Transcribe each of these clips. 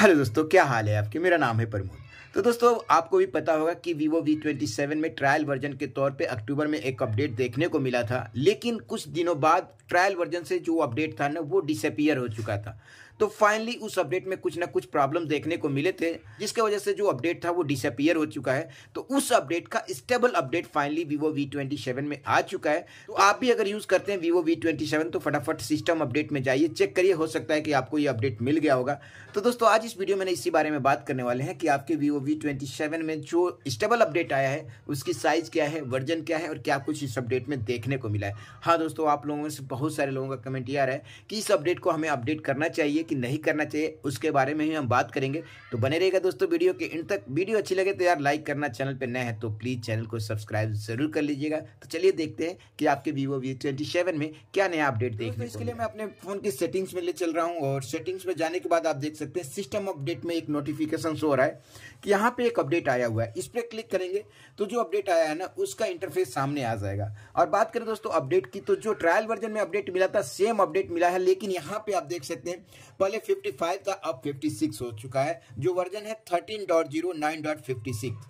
hello दोस्तों क्या हाल है आपके मेरा नाम है प्रमोद तो दोस्तों आपको भी पता होगा कि वीवो वी ट्वेंटी सेवन में ट्रायल वर्जन के तौर पे अक्टूबर में एक अपडेट देखने को मिला था लेकिन कुछ दिनों बाद ट्रायल वर्जन से जो अपडेट था ना वो डिसअपियर हो चुका था तो फाइनली उस अपडेट में कुछ ना कुछ प्रॉब्लम देखने को मिले थे जिसके वजह से जो अपडेट था वो डिसअपियर हो चुका है तो उस अपडेट का stable update finally Vivo V twenty seven में आ चुका है तो आप भी अगर यूज़ करते हैं वीवो वी ट्वेंटी सेवन तो फटाफट सिस्टम अपडेट में जाइए चेक करिए हो सकता है कि आपको ये अपडेट मिल गया होगा तो दोस्तों आज इस वीडियो में इसी बारे में बात करने वाले हैं कि आपके वीवो वी ट्वेंटी सेवन में जो स्टेबल अपडेट आया है उसकी साइज़ क्या है वर्जन क्या है और क्या कुछ इस अपडेट में देखने को मिला है हाँ दोस्तों आप लोगों से बहुत सारे लोगों का कमेंट ये आ रहा है कि इस अपडेट को हमें अपडेट करना चाहिए कि नहीं करना चाहिए उसके बारे में ही हम बात करेंगे तो बने रहेगा दोस्तों वीडियो के इन तक वीडियो अच्छी लगे तो यार लाइक करना चैनल पर नए हैं तो प्लीज़ चैनल को सब्सक्राइब जरूर कर लीजिएगा तो चलिए देखते हैं कि आपके वीवो वी ट्वेंटी में क्या नया अपडेट हैं इसके लिए मैं अपने फ़ोन की सेटिंग्स में ले चल रहा हूँ और सेटिंग्स में जाने के बाद आप देख सकते हैं सिस्टम अपडेट में एक नोटिफिकेशन शो रहा है कि यहाँ पर एक अपडेट आया हुआ है इस पर क्लिक करेंगे तो जो अपडेट आया है ना उसका इंटरफेस सामने आ जाएगा और बात करें दोस्तों अपडेट की तो जो ट्रायल वर्जन में अपडेट मिला था सेम अपडेट मिला है लेकिन यहाँ पे आप देख सकते हैं पहले 55 था अब 56 हो चुका है जो वर्जन है 13.09.56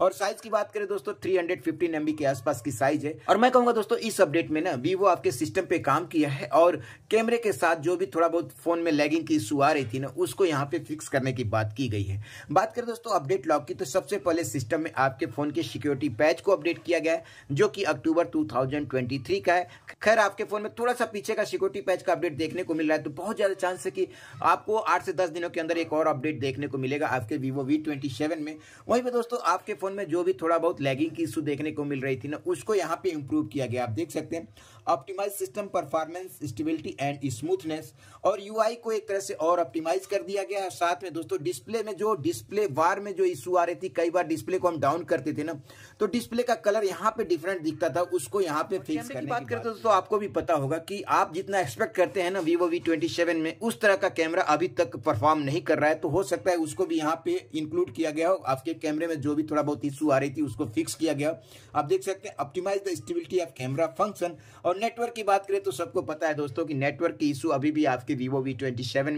और साइज की बात करें दोस्तों थ्री हंड्रेड के आसपास की साइज है और मैं कहूंगा दोस्तों इस अपडेट में ना वीवो आपके सिस्टम पे काम किया है और कैमरे के साथ जो भी थोड़ा बहुत फोन में लैगिंग की इशू आ रही थी ना उसको यहाँ पे फिक्स करने की बात की गई है बात करें दोस्तों अपडेट लॉक की तो सबसे पहले सिस्टम में आपके फोन के सिक्योरिटी पैच को अपडेट किया गया है जो कि अक्टूबर 2023 का है खैर आपके फोन में थोड़ा सा पीछे का सिक्योरिटी पैच का अपडेट देखने को मिल रहा है तो बहुत ज्यादा चांस है कि आपको आठ से दस दिनों के अंदर एक और अपडेट देखने को मिलेगा आपके वीवो वी में वहीं पर दोस्तों आपके फोन आईफोन में जो भी थोड़ा बहुत लैगिंग की इशू देखने को मिल रही थी ना उसको यहाँ पे इम्प्रूव किया गया आप देख सकते हैं optimize system performance stability and smoothness और यूआई को एक तरह से और ऑप्टिमाइज कर दिया गया है साथ में दोस्तों डिस्प्ले में जो डिस्प्ले वार में जो इशू आ रही थी कई बार डिस्प्ले को हम डाउन करते थे ना तो डिस्प्ले का कलर यहाँ पे डिफरेंट दिखता था उसको यहाँ पे फिक्स करने की बात करते दोस्तों आपको भी पता होगा कि आप जितना एक्सपेक्ट करते हैं ना वीवो वी ट्वेंटी सेवन में उस तरह का कैमरा अभी तक परफॉर्म नहीं कर रहा है तो हो सकता है उसको भी यहाँ पे इंक्लूड किया गया हो आपके कैमरे में जो भी थोड़ा बहुत इशू आ रही थी उसको फिक्स किया गया आप देख सकते हैं optimize the stability of camera function और नेटवर्क की बात करें तो सबको पता है दोस्तों कि नेटवर्क की इशू अभी भी आपके वीवो वी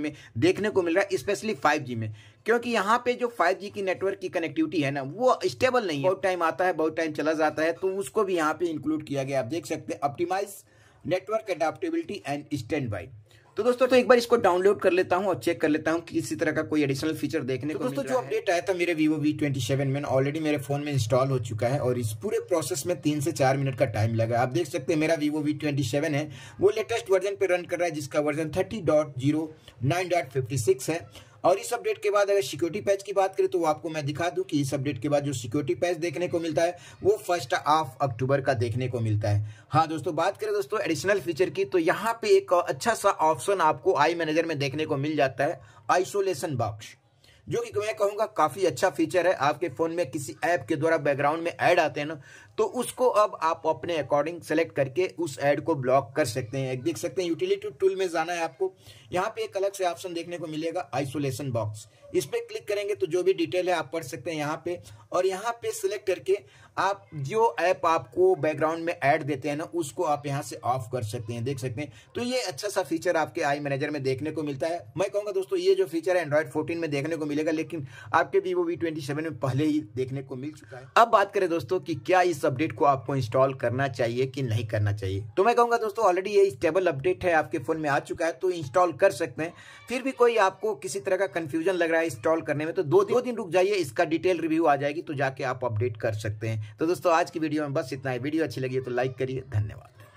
में देखने को मिल रहा है स्पेशली फाइव में क्योंकि यहाँ पे जो 5G की नेटवर्क की कनेक्टिविटी है ना वो स्टेबल नहीं है बहुत टाइम आता है बहुत टाइम चला जाता है तो उसको भी यहाँ पे इंक्लूड किया गया आप देख सकते हैं optimize network adaptability and standby तो दोस्तों तो एक बार इसको डाउनलोड कर लेता हूँ और चेक कर लेता हूँ कि किसी तरह का कोई एडिशनल फीचर देखने तो को दोस्तों जो अपडेट आया था मेरे वीवो वी ट्वेंटी सेवन में ऑलरेडी मेरे फोन में इंस्टॉल हो चुका है और इस पूरे प्रोसेस में तीन से चार मिनट का टाइम लगा आप देख सकते हैं मेरा वीवो वी ट्वेंटी सेवन है वो लेटेस्ट वर्जन पर रन कर रहा है जिसका version thirty dot zero nine dot fifty six है और इस अपडेट के बाद अगर सिक्योरिटी पैच की बात करें तो आपको मैं दिखा दूं कि इस अपडेट के बाद जो सिक्योरिटी पैच देखने को मिलता है वो फर्स्ट ऑफ अक्टूबर का देखने को मिलता है हाँ दोस्तों बात करें दोस्तों एडिशनल फीचर की तो यहाँ पे एक अच्छा सा ऑप्शन आपको आई मैनेजर में देखने को मिल जाता है आइसोलेशन बॉक्स जो कि मैं कहूँगा काफ़ी अच्छा फीचर है आपके फ़ोन में किसी ऐप के द्वारा बैकग्राउंड में ऐड आते हैं ना तो उसको अब आप अपने अकॉर्डिंग सेलेक्ट करके उस एड को ब्लॉक कर सकते हैं एक देख सकते हैं यूटिलिटी टूल में जाना है आपको यहाँ पे एक अलग से ऑप्शन देखने को मिलेगा आइसोलेशन बॉक्स इस पर क्लिक करेंगे तो जो भी डिटेल है आप पढ़ सकते हैं यहाँ पे और यहाँ पे सिलेक्ट करके आप जो ऐप आपको बैकग्राउंड में ऐड देते हैं ना उसको आप यहाँ से ऑफ कर सकते हैं देख सकते हैं तो ये अच्छा सा फीचर आपके आई मैनेजर में देखने को मिलता है मैं कहूँगा दोस्तों ये जो फीचर है एंड्रॉइड फोर्टीन में देखने को मिलेगा लेकिन आपके वीवो वी ट्वेंटी में पहले ही देखने को मिल चुका है अब बात करें दोस्तों की क्या इस अपडेट को आपको इंस्टॉल करना चाहिए कि नहीं करना चाहिए तो मैं कहूंगा दोस्तों ऑलरेडी ये स्टेबल अपडेट है आपके फोन में आ चुका है तो इंस्टॉल कर सकते हैं फिर भी कोई आपको किसी तरह का कंफ्यूजन लग रहा है इंस्टॉल करने में तो दो दिन, दो दिन रुक जाइए इसका डिटेल रिव्यू आ जाएगी तो जाके आप अपडेट कर सकते हैं तो दोस्तों आज की वीडियो में बस इतना ही वीडियो अच्छी लगी तो लाइक करिए धन्यवाद